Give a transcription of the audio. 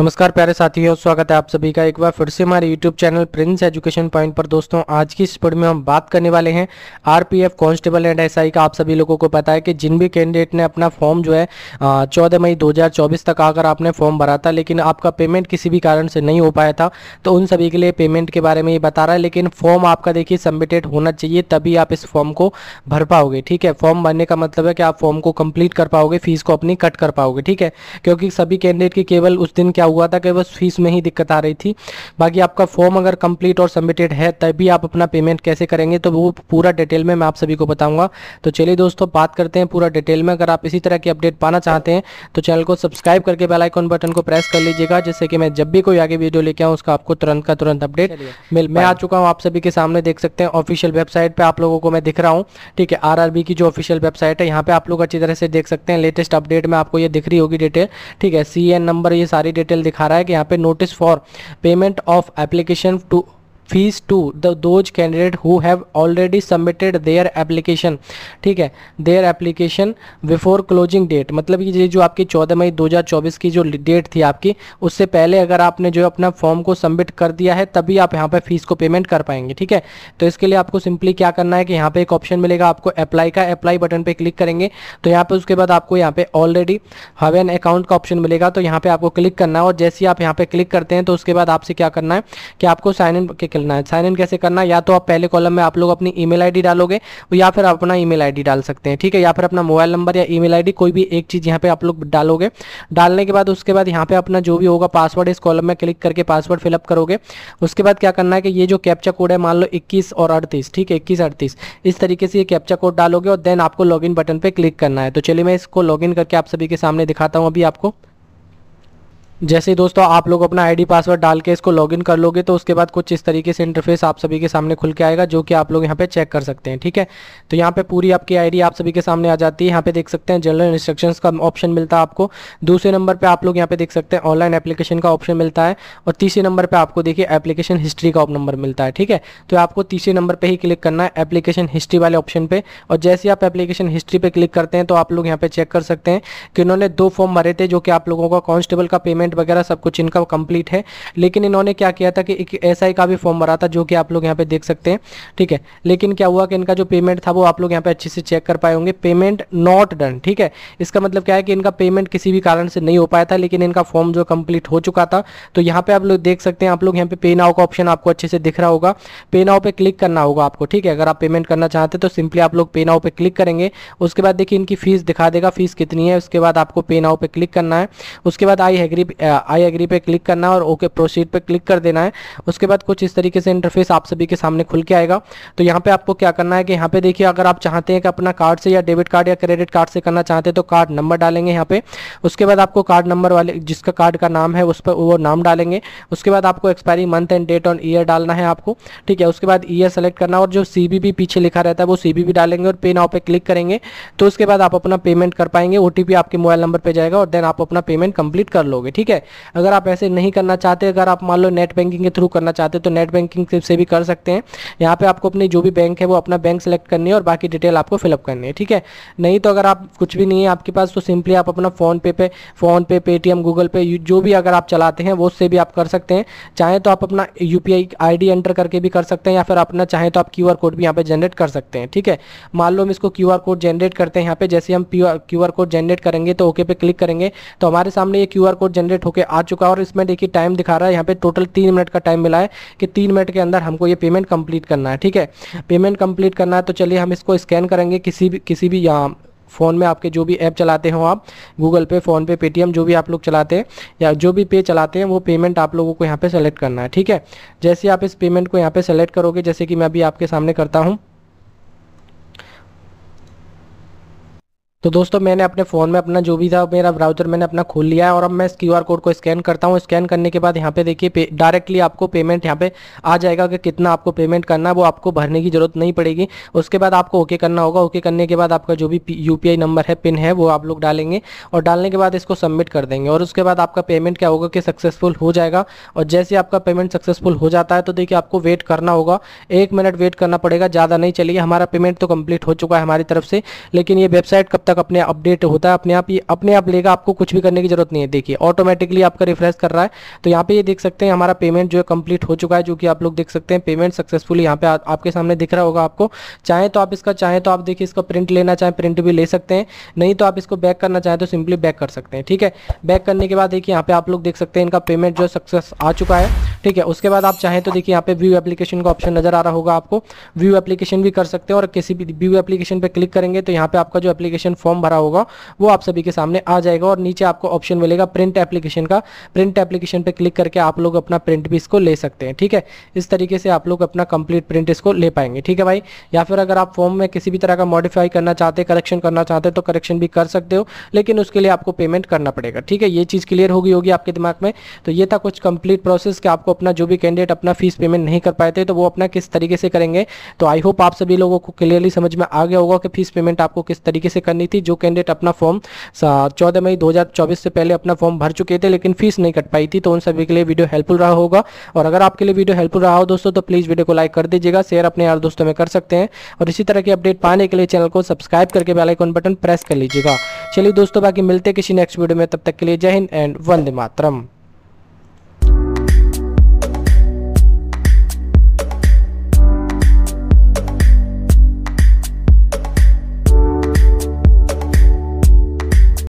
नमस्कार प्यारे साथियों स्वागत है आप सभी का एक बार फिर से हमारे YouTube channel Prince Education Point पर दोस्तों आज की इस वीडियो में हम बात करने वाले हैं आरपीएफ कांस्टेबल एंड एसआई का आप सभी लोगों को पता है कि जिन भी कैंडिडेट ने अपना फॉर्म जो है चौदह मई 2024 तक आकर आपने फॉर्म भरा था लेकिन आपका पेमेंट किसी भी कारण से नहीं हो पाया था तो उन सभी के लिए पेमेंट के बारे में ये बता रहा है लेकिन फॉर्म आपका देखिए सबमिटेड होना चाहिए तभी आप इस फॉर्म को भर पाओगे ठीक है फॉर्म भरने का मतलब है कि आप फॉर्म को कंप्लीट कर पाओगे फीस को अपनी कट कर पाओगे ठीक है क्योंकि सभी कैंडिडेट की केवल उस दिन क्या क्या हुआ था कि बस फीस में ही दिक्कत आ रही थी बाकी आपका फॉर्म अगर कंप्लीट और सबमिटेड है तभी आप अपना पेमेंट कैसे करेंगे तो वो पूरा डिटेल में मैं आप सभी को बताऊंगा तो चलिए दोस्तों बात करते हैं पूरा डिटेल में अगर आप इसी तरह की अपडेट पाना चाहते हैं तो चैनल को सब्सक्राइब करके बेलाइकॉन बटन को प्रेस कर लीजिएगा जिससे कि मैं जब भी कोई आगे वीडियो लेके आऊँ उसका आपको तुरंत का तुरंत अपडेट मिल मैं आ चुका हूँ आप सभी के सामने देख सकते हैं ऑफिशियल वेबसाइट पर आप लोगों को मैं दिख रहा हूँ ठीक है आर की जो ऑफिशियल वेबसाइट है यहाँ पे आप लोग अच्छी तरह से देख सकते हैं लेटेस्ट अपडेट में आपको ये दिख रही होगी डिटेल ठीक है सी नंबर ये सारी डिटेल डिटेल दिखा रहा है कि यहाँ पे notice for payment of application to fees to the those candidate who have already submitted their application ठीक है their application before closing date मतलब कि ये जो आपकी 14 मई 2024 की जो डेट थी आपकी उससे पहले अगर आपने जो अपना फॉर्म को सबमिट कर दिया है तभी आप यहाँ पर फीस को पेमेंट कर पाएंगे ठीक है तो इसके लिए आपको सिंपली क्या करना है कि यहाँ पे एक ऑप्शन मिलेगा आपको अप्लाई का अप्लाई बटन पर क्लिक करेंगे तो यहाँ पे उसके बाद आपको यहाँ पे ऑलरेडी हव एन अकाउंट का ऑप्शन मिलेगा तो यहाँ पे आपको क्लिक करना है और जैसे ही आप यहाँ पे क्लिक करते हैं तो उसके बाद आपसे क्या करना है कि आपको साइन इन खेलना है साइन इन कैसे करना है या तो आप पहले कॉलम में आप लोग अपनी ईमेल आईडी डालोगे या फिर आप अपना ईमेल आईडी डाल सकते हैं ठीक है या फिर अपना मोबाइल नंबर या ईमेल आईडी कोई भी एक चीज़ यहाँ पे आप लोग डालोगे डालने के बाद उसके बाद यहाँ पे अपना जो भी होगा पासवर्ड इस कॉलम में क्लिक करके पासवर्ड फिलअप करोगे उसके बाद क्या करना है कि ये जो कैप्चा कोड है मान लो इक्कीस और अड़तीस ठीक है इक्कीस अड़तीस इस तरीके से ये कैप्चा कोड डालोगे और देन आपको लॉग बटन पर क्लिक करना है तो चलिए मैं इसको लॉग करके आप सभी के सामने दिखाता हूँ अभी आपको जैसे ही दोस्तों आप लोग अपना आईडी पासवर्ड डाल के इसको लॉगिन कर लोगे तो उसके बाद कुछ इस तरीके से इंटरफेस आप सभी के सामने खुल के आएगा जो कि आप लोग यहाँ पे चेक कर सकते हैं ठीक है तो यहाँ पे पूरी आपकी आईडी आप सभी के सामने आ जाती है यहाँ पे देख सकते हैं जनरल इंस्ट्रक्शंस का ऑप्शन मिलता है आपको दूसरे नंबर पर आप लोग यहाँ पे देख सकते हैं ऑनलाइन एप्लीकेशन का ऑप्शन मिलता है और तीसरे नंबर पर आपको देखिए एप्लीकेशन हिस्ट्री का नंबर मिलता है ठीक है तो आपको तीसरे नंबर पर ही क्लिक करना है एप्लीकेशन हिस्ट्री वाले ऑप्शन पर और जैसे आप एप्लीकेशन हिस्ट्री पर क्लिक करते हैं तो आप लोग यहाँ पे चेक कर सकते हैं कि उन्होंने दो फॉर्म भरे थे जो कि आप लोगों का कॉन्स्टेबल का पेमेंट पेमेंट वगैरह सब कुछ इनका कंप्लीट है लेकिन इन्होंने क्या किया था कि एक एस का भी फॉर्म भरा था जो कि आप लोग यहाँ पे देख सकते हैं ठीक है लेकिन क्या हुआ कि इनका जो पेमेंट था वो आप लोग यहाँ पे अच्छे से चेक कर पाए होंगे पेमेंट नॉट डन ठीक है इसका मतलब क्या है कि इनका पेमेंट किसी भी कारण से नहीं हो पाया था लेकिन इनका फॉर्म जो कंप्लीट हो चुका था तो यहाँ पे आप लोग देख सकते हैं आप लोग यहाँ पे पे नाउ का ऑप्शन आपको अच्छे से दिख रहा होगा पे नाउ पे क्लिक करना होगा आपको ठीक है अगर आप पेमेंट करना चाहते तो सिंपली आप लोग पे नाउ पे क्लिक करेंगे उसके बाद देखिए इनकी फीस दिखा देगा फीस कितनी है उसके बाद आपको पे नाउ पे क्लिक करना है उसके बाद आई हैग्री आई एग्री पे क्लिक करना है और ओके प्रोसीड पे क्लिक कर देना है उसके बाद कुछ इस तरीके से इंटरफेस आप सभी के सामने खुल के आएगा तो यहाँ पे आपको क्या करना है कि यहाँ पे देखिए अगर आप चाहते हैं कि अपना कार्ड से या डेबिट कार्ड या क्रेडिट कार्ड से करना चाहते हैं तो कार्ड नंबर डालेंगे यहाँ पे उसके बाद आपको कार्ड नंबर वाले जिसका कार्ड का नाम है उस पर वो नाम डालेंगे उसके बाद आपको एक्सपायरी मंथ एंड डेट और ईयर डालना है आपको ठीक है उसके बाद ईयर सेलेक्ट करना और जो सी पीछे लिखा रहता है वो सी डालेंगे और पे नाव पे क्लिक करेंगे तो उसके बाद आप अपना पेमेंट कर पाएंगे ओ आपके मोबाइल नंबर पर जाएगा और देन आप अपना पेमेंट कंप्लीट कर लोगे ठीक ठीक है अगर आप ऐसे नहीं करना चाहते अगर आप मान लो नेट बैंकिंग के थ्रू करना चाहते तो नेट बैंकिंग से भी कर सकते हैं यहाँ पे आपको अपनी जो भी बैंक है वो अपना बैंक सेलेक्ट करनी है और बाकी डिटेल आपको फिलअप करनी है ठीक है नहीं तो अगर आप कुछ भी नहीं है आपके पास तो सिंपली आप अपना फ़ोन पे पे फ़ोन पे पेटीएम गूगल पे जो भी अगर आप चलाते हैं वो उससे भी आप कर सकते हैं चाहे तो आप अपना यू पी एंटर करके भी कर सकते हैं या फिर अपना चाहे तो आप क्यू कोड भी यहाँ पे जनरेट कर सकते हैं ठीक है मान लो हम इसको क्यू कोड जनरेट करते हैं यहाँ पर जैसे हम क्यू कोड जनरेट करेंगे तो ओके पे क्लिक करेंगे तो हमारे सामने ये क्यू कोड जनरेट कैलकुलेट होकर आ चुका है और इसमें देखिए टाइम दिखा रहा है यहाँ पे टोटल तीन मिनट का टाइम मिला है कि तीन मिनट के अंदर हमको ये पेमेंट कंप्लीट करना है ठीक है पेमेंट कंप्लीट करना है तो चलिए हम इसको स्कैन करेंगे किसी भी किसी भी यहाँ फ़ोन में आपके जो भी ऐप चलाते हो आप गूगल पे फ़ोन पे पेटीएम जो भी आप लोग चलाते हैं या जो भी पे चलाते हैं वो पेमेंट आप लोगों को यहाँ पे सेलेक्ट करना है ठीक है जैसे आप इस पेमेंट को यहाँ पे सेलेक्ट करोगे जैसे कि मैं अभी आपके सामने करता हूँ तो दोस्तों मैंने अपने फ़ोन में अपना जो भी था मेरा ब्राउजर मैंने अपना खोल लिया है और अब मैं इस क्यूआर कोड को स्कैन करता हूँ स्कैन करने के बाद यहाँ पे देखिए डायरेक्टली आपको पेमेंट यहाँ पे आ जाएगा कि कितना आपको पेमेंट करना है वो आपको भरने की ज़रूरत नहीं पड़ेगी उसके बाद आपको ओके करना होगा ओके करने के बाद आपका जो भी यू नंबर है पिन है वो आप लोग डालेंगे और डालने के बाद इसको सबमिट कर देंगे और उसके बाद आपका पेमेंट क्या होगा कि सक्सेसफुल हो जाएगा और जैसे आपका पेमेंट सक्सेसफुल हो जाता है तो देखिए आपको वेट करना होगा एक मिनट वेट करना पड़ेगा ज़्यादा नहीं चलिए हमारा पेमेंट तो कम्प्लीट हो चुका है हमारी तरफ से लेकिन ये वेबसाइट कब तक तक अपने अपडेट होता है अपने आप ये अपने आप लेगा आपको कुछ भी करने की जरूरत नहीं है देखिए ऑटोमेटिकली आपका रिफ्रेश कर रहा है तो यहाँ पे ये देख सकते हैं हमारा पेमेंट जो है कंप्लीट हो चुका है जो कि आप लोग देख सकते हैं पेमेंट सक्सेसफुल यहाँ पे आ, आपके सामने दिख रहा होगा आपको चाहे तो आप इसका चाहे तो आप देखिए इसका प्रिंट लेना चाहें प्रिंट भी ले सकते हैं नहीं तो आप इसको बैक करना चाहें तो सिंपली बैक कर सकते हैं ठीक है बैक करने के बाद देखिए यहाँ पे आप लोग देख सकते हैं इनका पेमेंट जो सक्सेस आ चुका है ठीक है उसके बाद आप चाहें तो देखिए यहाँ पे व्यू एप्लीकेशन का ऑप्शन नजर आ रहा होगा आपको व्यू एप्लीकेशन भी कर सकते हैं और किसी भी व्यू एप्लीकेशन पर क्लिक करेंगे तो यहाँ पे आपका जो एप्लीकेशन फॉर्म भरा होगा वो आप सभी के सामने आ जाएगा और नीचे आपको ऑप्शन मिलेगा प्रिंट एप्लीकेशन का प्रिंट एप्लीकेशन पर क्लिक करके आप लोग अपना प्रिंट भी इसको ले सकते हैं ठीक है इस तरीके से आप लोग अपना कंप्लीट प्रिंट इसको ले पाएंगे ठीक है भाई या फिर अगर आप फॉर्म में किसी भी तरह का मॉडिफाई करना चाहते हैं करेक्शन करना चाहते हैं तो करेक्शन भी कर सकते हो लेकिन उसके लिए आपको पेमेंट करना पड़ेगा ठीक है ये चीज़ क्लियर होगी होगी आपके दिमाग में तो ये था कुछ कंप्लीट प्रोसेस कि आपको अपना जो भी कैंडिडेट अपना फीस पेमेंट नहीं कर पाए थे तो वो अपना किस तरीके से करेंगे तो आई होप आप सभी लोगों को क्लियरली समझ में आ गया होगा कि फीस पेमेंट आपको किस तरीके से करनी थी जो कैंडिडेट अपना फॉर्म चौदह मई दो से पहले अपना फॉर्म भर चुके थे लेकिन फीस नहीं कट पाई थी तो उन सभी के लिए वीडियो हेल्पफुल रहा होगा और अगर आपके लिए वीडियो हेल्पफुल रहा हो दोस्तों तो प्लीज़ वीडियो को लाइक कर दीजिएगा शेयर अपने यार दोस्तों में कर सकते हैं और इसी तरह की अपडेट पाने के लिए चैनल को सब्सक्राइब करके बेलाइकॉन बटन प्रेस कर लीजिएगा चलिए दोस्तों बाकी मिलते किसी नेक्स्ट वीडियो में तब तक के लिए जय हिंद एंड वंदे मातरम